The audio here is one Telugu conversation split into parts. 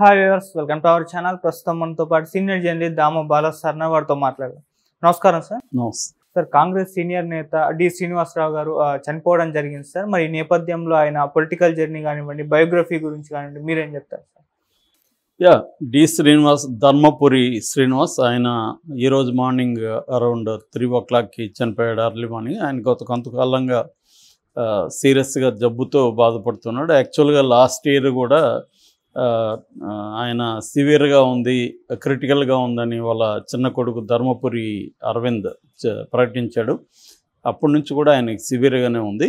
hi viewers welcome to our channel ప్రస్తుతం మనతో పాటు senior journalist Damo Bala sir వారితో మాట్లాడారు నమస్కారం సార్ నమస్తే సార్ కాంగ్రెస్ సీనియర్ నేత డి శ్రీనివాసరావు గారు చనిపోవడం జరిగింది సార్ మరి ఈ నేపథ్యంలో ఆయన పొలిటికల్ జర్నీ కానివ్వండి బయోగ్రఫీ గురించి కానివ్వండి మీరేం చెప్తారు sir yeah D Srinivas Dharmapuri Srinivas ఆయన ఈరోజు మార్నింగ్ అరౌండ్ త్రీ ఓ క్లాక్కి చనిపోయాడు అర్లీ మార్నింగ్ ఆయన గత కొంతకాలంగా సీరియస్గా జబ్బుతో బాధపడుతున్నాడు యాక్చువల్గా లాస్ట్ ఇయర్ కూడా ఆయన సివియర్గా ఉంది క్రిటికల్గా ఉందని వాళ్ళ చిన్న కొడుకు ధర్మపురి అరవింద్ ప్రకటించాడు అప్పటి నుంచి కూడా ఆయనకి సివియర్గానే ఉంది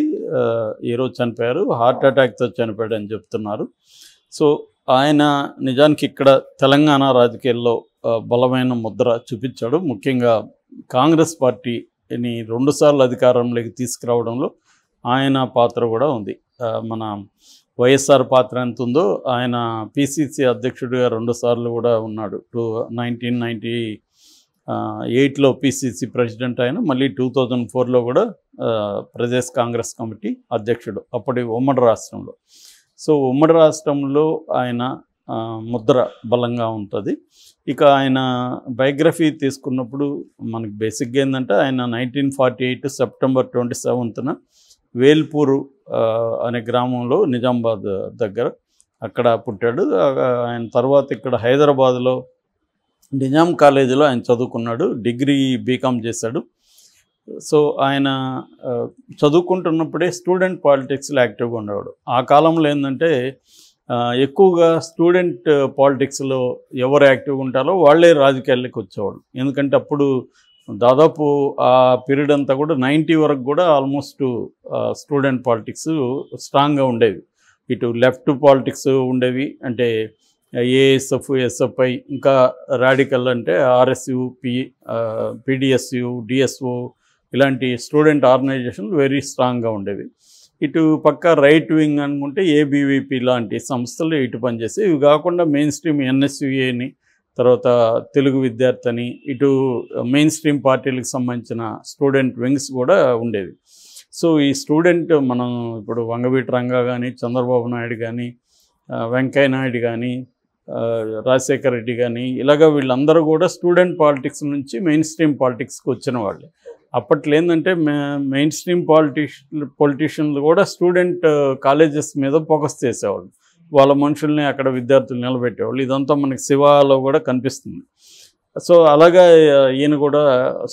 ఈరోజు చనిపోయారు హార్ట్ అటాక్తో చనిపోయాడు అని చెప్తున్నారు సో ఆయన నిజానికి ఇక్కడ తెలంగాణ రాజకీయాల్లో బలమైన ముద్ర చూపించాడు ముఖ్యంగా కాంగ్రెస్ పార్టీని రెండుసార్లు అధికారంలోకి తీసుకురావడంలో ఆయన పాత్ర కూడా ఉంది మన వైఎస్ఆర్ పాత్ర ఎంత ఉందో ఆయన పిసిసి అధ్యక్షుడిగా రెండుసార్లు కూడా ఉన్నాడు టూ నైన్టీన్ నైంటీ ఎయిట్లో పిసిసి ప్రెసిడెంట్ ఆయన మళ్ళీ టూ థౌజండ్ ఫోర్లో కూడా ప్రదేశ్ కాంగ్రెస్ కమిటీ అధ్యక్షుడు అప్పటి ఉమ్మడి రాష్ట్రంలో సో ఉమ్మడి రాష్ట్రంలో ఆయన ముద్ర బలంగా ఉంటుంది ఇక ఆయన బయోగ్రఫీ తీసుకున్నప్పుడు మనకి బేసిక్గా ఏంటంటే ఆయన nineteen forty eight September twenty సెవెంత్న వేల్పూరు అనే గ్రామంలో నిజామాబాద్ దగ్గర అక్కడ పుట్టాడు ఆయన తర్వాత ఇక్కడ హైదరాబాద్లో నిజాం కాలేజీలో ఆయన చదువుకున్నాడు డిగ్రీ బీకామ్ చేశాడు సో ఆయన చదువుకుంటున్నప్పుడే స్టూడెంట్ పాలిటిక్స్లో యాక్టివ్గా ఉండేవాడు ఆ కాలంలో ఏంటంటే ఎక్కువగా స్టూడెంట్ పాలిటిక్స్లో ఎవరు యాక్టివ్గా ఉంటారో వాళ్ళే రాజకీయాల్లోకి వచ్చేవాళ్ళు ఎందుకంటే అప్పుడు దాదాపు ఆ పీరియడ్ అంతా కూడా నైంటీ వరకు కూడా ఆల్మోస్ట్ స్టూడెంట్ పాలిటిక్స్ స్ట్రాంగ్గా ఉండేవి ఇటు లెఫ్ట్ పాలిటిక్స్ ఉండేవి అంటే ఏఎస్ఎఫ్ ఎస్ఎఫ్ఐ ఇంకా రాడికల్ అంటే ఆర్ఎస్యు పి పిడిఎస్యు డిఎస్ఓ ఇలాంటి స్టూడెంట్ ఆర్గనైజేషన్లు వెరీ స్ట్రాంగ్గా ఉండేవి ఇటు పక్క రైట్ వింగ్ అనుకుంటే ఏబీవీపీ లాంటి సంస్థలు ఇటు పనిచేసి ఇవి కాకుండా మెయిన్ స్ట్రీమ్ ఎన్ఎస్యుఏని తర్వాత తెలుగు విద్యార్థిని ఇటు మెయిన్ స్ట్రీమ్ పార్టీలకు సంబంధించిన స్టూడెంట్ వింగ్స్ కూడా ఉండేవి సో ఈ స్టూడెంట్ మనం ఇప్పుడు వంగవీటి రంగా కానీ చంద్రబాబు నాయుడు కానీ వెంకయ్య నాయుడు కానీ రాజశేఖర రెడ్డి కానీ ఇలాగ వీళ్ళందరూ కూడా స్టూడెంట్ పాలిటిక్స్ నుంచి మెయిన్ స్ట్రీమ్ పాలిటిక్స్కి వచ్చిన వాళ్ళు అప్పట్లో ఏంటంటే మెయిన్ స్ట్రీమ్ పాలిటిష్ పొలిటీషియన్లు కూడా స్టూడెంట్ కాలేజెస్ మీద ఫోకస్ చేసేవాళ్ళు వాళ్ళ మనుషుల్ని అక్కడ విద్యార్థులు నిలబెట్టేవాళ్ళు ఇదంతా మనకి శివాలో కూడా కనిపిస్తుంది సో అలాగా ఈయన కూడా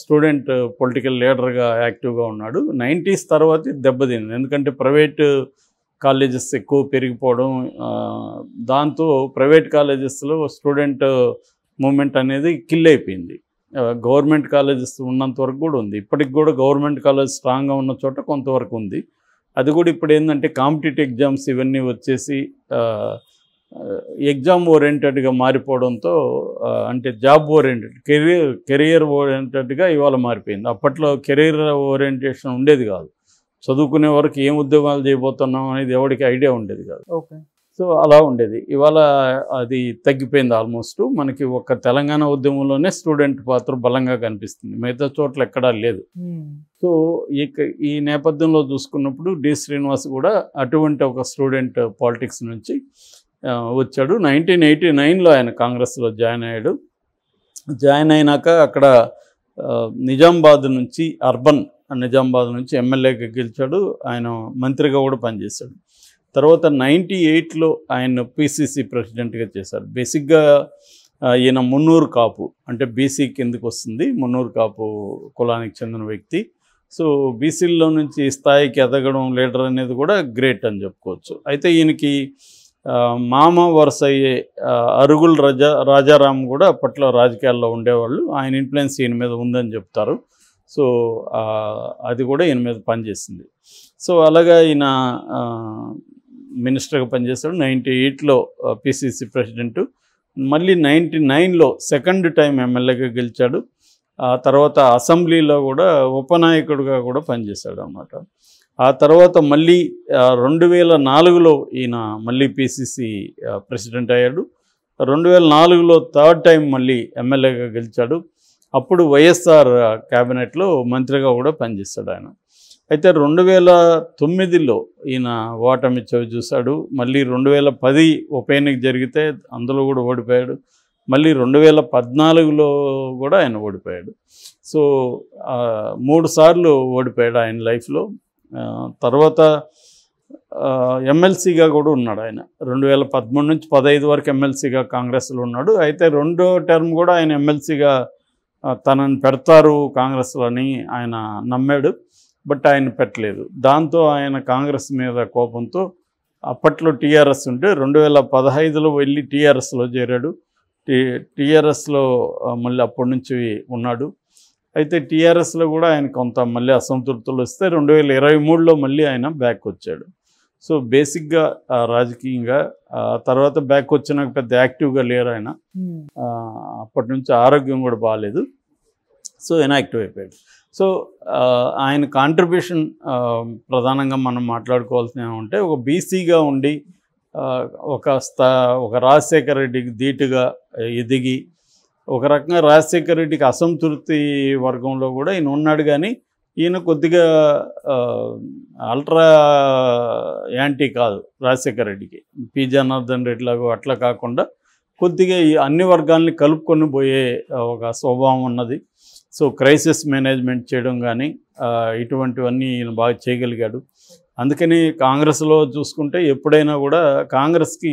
స్టూడెంట్ పొలిటికల్ లీడర్గా యాక్టివ్గా ఉన్నాడు నైంటీస్ తర్వాత దెబ్బతింది ఎందుకంటే ప్రైవేట్ కాలేజెస్ ఎక్కువ పెరిగిపోవడం దాంతో ప్రైవేట్ కాలేజెస్లో స్టూడెంట్ మూమెంట్ అనేది కిల్ అయిపోయింది గవర్నమెంట్ కాలేజెస్ ఉన్నంత వరకు కూడా ఉంది ఇప్పటికి కూడా గవర్నమెంట్ కాలేజ్ స్ట్రాంగ్గా ఉన్న చోట కొంతవరకు ఉంది అది కూడా ఇప్పుడు ఏంటంటే కాంపిటేటివ్ ఎగ్జామ్స్ ఇవన్నీ వచ్చేసి ఎగ్జామ్ ఓరియంటెడ్గా మారిపోవడంతో అంటే జాబ్ ఓరియంటెడ్ కెరీర్ కెరియర్ ఓరియంటెడ్గా ఇవాళ మారిపోయింది అప్పట్లో కెరీర్ ఓరియంటేషన్ ఉండేది కాదు చదువుకునే వరకు ఏం ఉద్యోగాలు చేయబోతున్నాం అనేది ఎవరికి ఐడియా ఉండేది కాదు ఓకే సో అలా ఉండేది ఇవాళ అది తగ్గిపోయింది ఆల్మోస్ట్ మనకి ఒక తెలంగాణ ఉద్యమంలోనే స్టూడెంట్ పాత్ర బలంగా కనిపిస్తుంది మిగతా చోట్ల ఎక్కడా లేదు సో ఇక ఈ నేపథ్యంలో చూసుకున్నప్పుడు డి శ్రీనివాస్ కూడా అటువంటి ఒక స్టూడెంట్ పాలిటిక్స్ నుంచి వచ్చాడు నైన్టీన్ ఎయిటీ నైన్లో ఆయన కాంగ్రెస్లో జాయిన్ అయ్యాడు జాయిన్ అయినాక అక్కడ నిజామాబాద్ నుంచి అర్బన్ నిజామాబాద్ నుంచి ఎమ్మెల్యేగా గెలిచాడు ఆయన మంత్రిగా కూడా పనిచేశాడు తర్వాత నైంటీ ఎయిట్లో ఆయన పిసిసి ప్రెసిడెంట్గా చేశారు బేసిక్గా ఈయన మున్నూరు కాపు అంటే బీసీ కిందకు వస్తుంది మున్నూరు కాపు కులానికి చెందిన వ్యక్తి సో బీసీల్లో నుంచి స్థాయికి ఎదగడం లీడర్ అనేది కూడా గ్రేట్ అని చెప్పుకోవచ్చు అయితే ఈయనకి మామ వరుస అయ్యే అరుగుల్ రజా రాజారాం కూడా అప్పట్లో రాజకీయాల్లో ఉండేవాళ్ళు ఆయన ఇన్ఫ్లుయెన్స్ ఈయన మీద ఉందని చెప్తారు సో అది కూడా ఈయన మీద పనిచేసింది సో అలాగా ఈయన మినిస్టర్గా పనిచేశాడు నైంటీ ఎయిట్లో పిసిసి ప్రెసిడెంటు మళ్ళీ నైంటీ నైన్లో సెకండ్ టైం ఎమ్మెల్యేగా గెలిచాడు ఆ తర్వాత అసెంబ్లీలో కూడా ఉపనాయకుడిగా కూడా పనిచేశాడు అనమాట ఆ తర్వాత మళ్ళీ రెండు వేల నాలుగులో ఈయన మళ్ళీ పిసిసి ప్రెసిడెంట్ అయ్యాడు రెండు వేల నాలుగులో థర్డ్ టైం మళ్ళీ ఎమ్మెల్యేగా గెలిచాడు అప్పుడు వైఎస్ఆర్ క్యాబినెట్లో మంత్రిగా కూడా పనిచేశాడు ఆయన అయితే రెండు వేల తొమ్మిదిలో ఈయన ఓటమి చవి చూశాడు మళ్ళీ రెండు వేల పది ఉప ఎన్నిక జరిగితే అందులో కూడా ఓడిపోయాడు మళ్ళీ రెండు వేల పద్నాలుగులో కూడా ఆయన ఓడిపోయాడు సో మూడు సార్లు ఓడిపోయాడు ఆయన లైఫ్లో తర్వాత ఎమ్మెల్సీగా కూడా ఉన్నాడు ఆయన రెండు వేల పదమూడు నుంచి పదహైదు వరకు ఎమ్మెల్సీగా కాంగ్రెస్లో ఉన్నాడు అయితే రెండో టర్మ్ కూడా ఆయన ఎమ్మెల్సీగా తనని పెడతారు కాంగ్రెస్లో అని ఆయన నమ్మాడు బట్ ఆయన పెట్టలేదు దాంతో ఆయన కాంగ్రెస్ మీద కోపంతో అప్పట్లో టీఆర్ఎస్ ఉంటే రెండు వేల పదహైదులో వెళ్ళి టీఆర్ఎస్లో చేరాడు టీ టీఆర్ఎస్లో మళ్ళీ అప్పటి నుంచి ఉన్నాడు అయితే టీఆర్ఎస్లో కూడా ఆయన కొంత మళ్ళీ అసంతృప్తులు వస్తే రెండు వేల ఇరవై మూడులో మళ్ళీ ఆయన బ్యాక్ వచ్చాడు సో బేసిక్గా రాజకీయంగా తర్వాత బ్యాక్ వచ్చినాక పెద్ద యాక్టివ్గా లేరు ఆయన అప్పటి నుంచి ఆరోగ్యం కూడా బాగాలేదు సో ఇన్యాక్టివ్ అయిపోయాడు సో ఆయన కాంట్రిబ్యూషన్ ప్రధానంగా మనం మాట్లాడుకోవాల్సిన ఏమంటే ఒక బీసీగా ఉండి ఒక స్థా ఒక రాజశేఖర రెడ్డికి ధీటుగా ఎదిగి ఒక రకంగా రాజశేఖర రెడ్డికి అసంతృప్తి వర్గంలో కూడా ఈయన ఉన్నాడు కానీ ఈయన కొద్దిగా అల్ట్రా యాంటీ కాదు రాజశేఖర రెడ్డికి పి జనార్దన్ రెడ్డి లాగా అట్లా కాకుండా కొద్దిగా ఈ అన్ని వర్గాల్ని కలుపుకొని పోయే ఒక స్వభావం ఉన్నది సో క్రైసిస్ మేనేజ్మెంట్ చేయడం కానీ ఇటువంటివన్నీ ఈయన బాగా చేయగలిగాడు అందుకని కాంగ్రెస్లో చూసుకుంటే ఎప్పుడైనా కూడా కాంగ్రెస్కి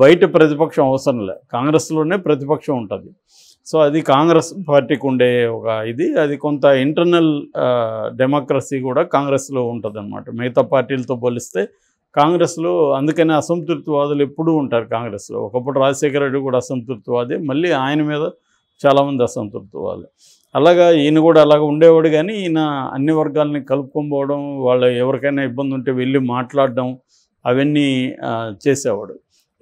బయట ప్రతిపక్షం అవసరం లే కాంగ్రెస్లోనే ప్రతిపక్షం ఉంటుంది సో అది కాంగ్రెస్ పార్టీకి ఉండే ఒక ఇది అది కొంత ఇంటర్నల్ డెమోక్రసీ కూడా కాంగ్రెస్లో ఉంటుంది అనమాట మిగతా పార్టీలతో పోలిస్తే కాంగ్రెస్లో అందుకనే అసంతృప్తివాదులు ఎప్పుడూ ఉంటారు కాంగ్రెస్లో ఒకప్పుడు రాజశేఖర రెడ్డి కూడా అసంతృప్తివాదే మళ్ళీ ఆయన మీద చాలామంది అసంతృప్తివాదులు అలాగా ఈయన కూడా అలాగ ఉండేవాడు కానీ ఈయన అన్ని వర్గాలని కలుపుకోబోవడం వాళ్ళ ఎవరికైనా ఇబ్బంది ఉంటే వెళ్ళి మాట్లాడడం అవన్నీ చేసేవాడు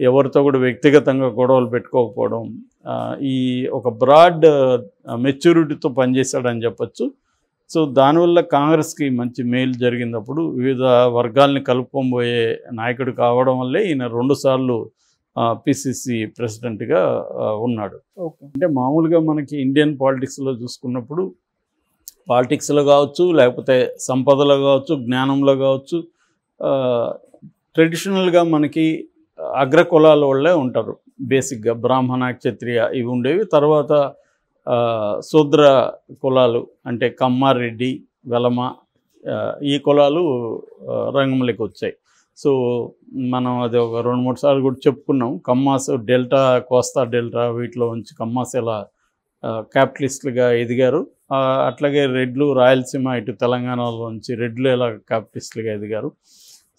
ఎవరితో కూడా వ్యక్తిగతంగా గొడవలు పెట్టుకోకపోవడం ఈ ఒక బ్రాడ్ మెచ్యూరిటీతో పనిచేశాడని చెప్పచ్చు సో దానివల్ల కాంగ్రెస్కి మంచి మేలు జరిగినప్పుడు వివిధ వర్గాల్ని కలుపుకోబోయే నాయకుడు కావడం వల్లే ఈయన రెండుసార్లు పిసిసి ప్రెసిడెంట్గా ఉన్నాడు అంటే మామూలుగా మనకి ఇండియన్ పాలిటిక్స్లో చూసుకున్నప్పుడు పాలిటిక్స్లో కావచ్చు లేకపోతే సంపదలో కావచ్చు జ్ఞానంలో కావచ్చు ట్రెడిషనల్గా మనకి అగ్రకులాల వాళ్ళే ఉంటారు బేసిక్గా బ్రాహ్మణ క్షత్రియ ఇవి ఉండేవి తర్వాత శూద్ర కులాలు అంటే కమ్మారెడ్డి వెలమ ఈ కులాలు రంగంలోకి వచ్చాయి సో మనం అది ఒక రెండు మూడు సార్లు కూడా చెప్పుకున్నాం కమ్మాస్ డెల్టా కోస్తా డెల్టా వీటిలో ఉంచి కమ్మాస్ ఎలా క్యాపిటలిస్టులుగా ఎదిగారు అట్లాగే రెడ్లు రాయలసీమ ఇటు తెలంగాణలో నుంచి రెడ్లు ఎలా క్యాపిటలిస్టులుగా ఎదిగారు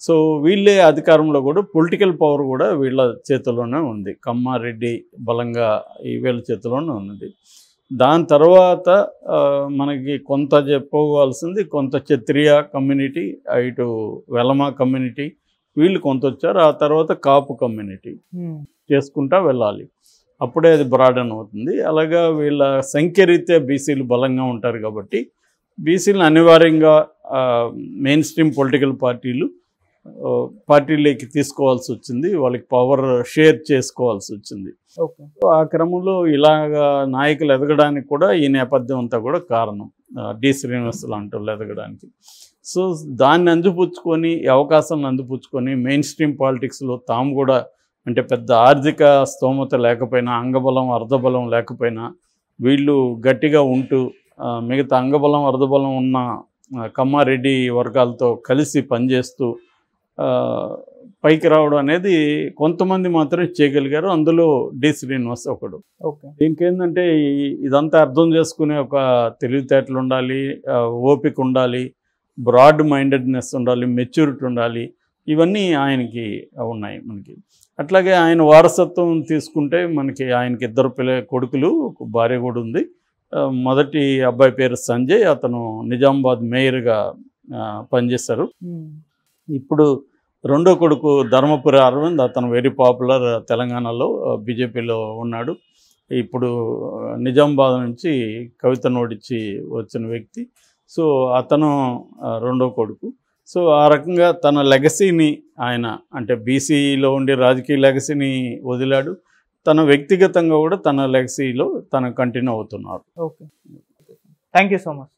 సో వీళ్ళే అధికారంలో కూడా పొలిటికల్ పవర్ కూడా వీళ్ళ చేతిలోనే ఉంది కమ్మారెడ్డి బలంగా ఈ వీళ్ళ చేతిలోనే ఉన్నది దాని తర్వాత మనకి కొంత చెప్పుకోవాల్సింది కొంత క్షత్రియ కమ్యూనిటీ ఇటు వెలమ కమ్యూనిటీ వీళ్ళు కొంత వచ్చారు ఆ తర్వాత కాపు కమ్యూనిటీ చేసుకుంటా వెళ్ళాలి అప్పుడే అది బ్రాడన్ అవుతుంది అలాగా వీళ్ళ సంఖ్య రీత్యా బీసీలు బలంగా ఉంటారు కాబట్టి బీసీలు అనివార్యంగా మెయిన్ స్ట్రీమ్ పొలిటికల్ పార్టీలు పార్టీలోకి తీసుకోవాల్సి వచ్చింది వాళ్ళకి పవర్ షేర్ చేసుకోవాల్సి వచ్చింది ఆ క్రమంలో ఇలాగా నాయకులు ఎదగడానికి కూడా ఈ నేపథ్యం అంతా కూడా కారణం డి శ్రీనివాసులు అంటూ ఎదగడానికి సో దాన్ని అందిపుచ్చుకొని అవకాశాలను అందిపుచ్చుకొని మెయిన్ స్ట్రీమ్ పాలిటిక్స్లో తాము కూడా అంటే పెద్ద ఆర్థిక స్తోమత లేకపోయినా అంగబలం అర్ధబలం లేకపోయినా వీళ్ళు గట్టిగా ఉంటూ మిగతా అంగబలం అర్ధబలం ఉన్న కమ్మారెడ్డి వర్గాలతో కలిసి పనిచేస్తూ పైకి రావడం అనేది కొంతమంది మాత్రమే చేయగలిగారు అందులో డి శ్రీనివాస్ ఒకడు ఇంకేంటంటే ఇదంతా అర్థం చేసుకునే ఒక తెలివితేటలు ఉండాలి ఓపిక ఉండాలి బ్రాడ్ మైండెడ్నెస్ ఉండాలి మెచ్యూరిటీ ఉండాలి ఇవన్నీ ఆయనకి ఉన్నాయి మనకి అట్లాగే ఆయన వారసత్వం తీసుకుంటే మనకి ఆయనకి ఇద్దరు పిల్ల కొడుకులు భార్య కూడా ఉంది మొదటి అబ్బాయి పేరు సంజయ్ అతను నిజామాబాద్ మేయర్గా పనిచేశారు ఇప్పుడు రెండో కొడుకు ధర్మపురి అరవింద్ అతను వెరీ పాపులర్ తెలంగాణలో బీజేపీలో ఉన్నాడు ఇప్పుడు నిజామాబాద్ నుంచి కవిత నోడిచ్చి వచ్చిన వ్యక్తి సో అతను రెండో కొడుకు సో ఆ రకంగా తన లెగసీని ఆయన అంటే బీసీలో ఉండే రాజకీయ లెగసీని వదిలాడు తన వ్యక్తిగతంగా కూడా తన లెగసీలో తన కంటిన్యూ అవుతున్నారు okay thank you so much